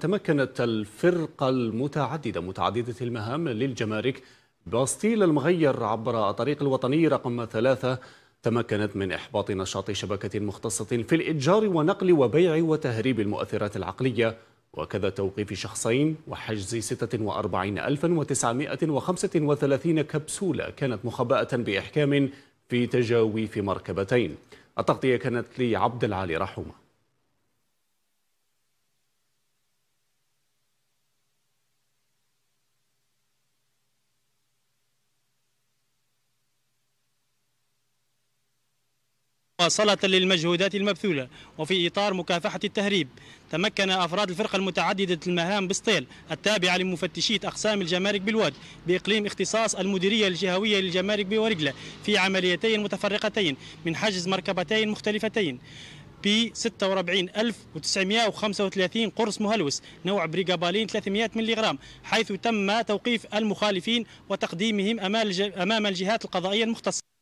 تمكنت الفرقة المتعددة متعددة المهام للجمارك باستيل المغير عبر الطريق الوطني رقم ثلاثة تمكنت من إحباط نشاط شبكة مختصة في الإتجار ونقل وبيع وتهريب المؤثرات العقلية وكذا توقيف شخصين وحجز 46935 كبسولة كانت مخبأة بإحكام في تجاويف مركبتين التغطية كانت لعبد العالي رحمه مواصلة للمجهودات المبذولة وفي إطار مكافحة التهريب تمكن أفراد الفرقة المتعددة المهام بسطيل التابعة لمفتشية أقسام الجمارك بالواد بإقليم اختصاص المديرية الجهوية للجمارك بورقلة في عمليتين متفرقتين من حجز مركبتين مختلفتين ب 46935 قرص مهلوس نوع بريغابالين 300 غرام حيث تم توقيف المخالفين وتقديمهم أمام الجهات القضائية المختصة